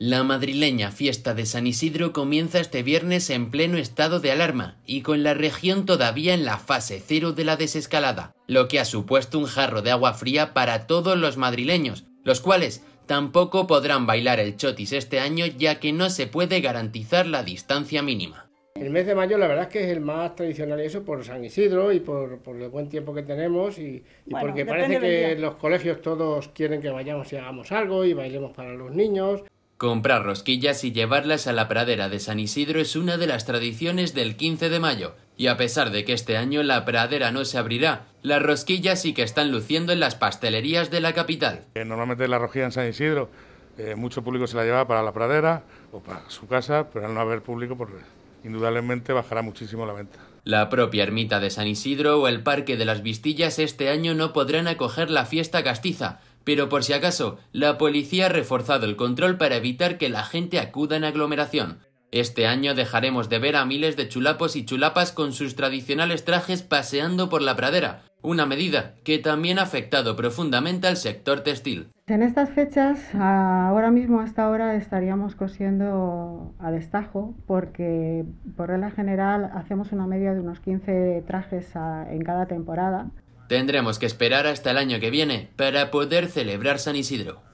La madrileña fiesta de San Isidro comienza este viernes en pleno estado de alarma y con la región todavía en la fase cero de la desescalada, lo que ha supuesto un jarro de agua fría para todos los madrileños, los cuales tampoco podrán bailar el chotis este año ya que no se puede garantizar la distancia mínima. El mes de mayo la verdad es que es el más tradicional y eso por San Isidro y por, el buen tiempo que tenemos y, porque parece que los colegios todos quieren que vayamos y hagamos algo y bailemos para los niños Comprar rosquillas y llevarlas a la pradera de San Isidro es una de las tradiciones del 15 de mayo, y a pesar de que este año la pradera no se abrirá, las rosquillas sí que están luciendo en las pastelerías de la capital. Eh, normalmente la rosquilla en San Isidro, eh, mucho público se la lleva para la pradera o para su casa, pero al no haber público, pues, indudablemente bajará muchísimo la venta. La propia ermita de San Isidro o el Parque de las Vistillas este año no podrán acoger la fiesta castiza, pero por si acaso, la policía ha reforzado el control para evitar que la gente acuda en aglomeración. Este año dejaremos de ver a miles de chulapos y chulapas con sus tradicionales trajes paseando por la pradera, una medida que también ha afectado profundamente al sector textil. En estas fechas, ahora mismo a esta hora estaríamos cosiendo a destajo porque por regla general hacemos una media de unos 15 trajes en cada temporada Tendremos que esperar hasta el año que viene para poder celebrar San Isidro.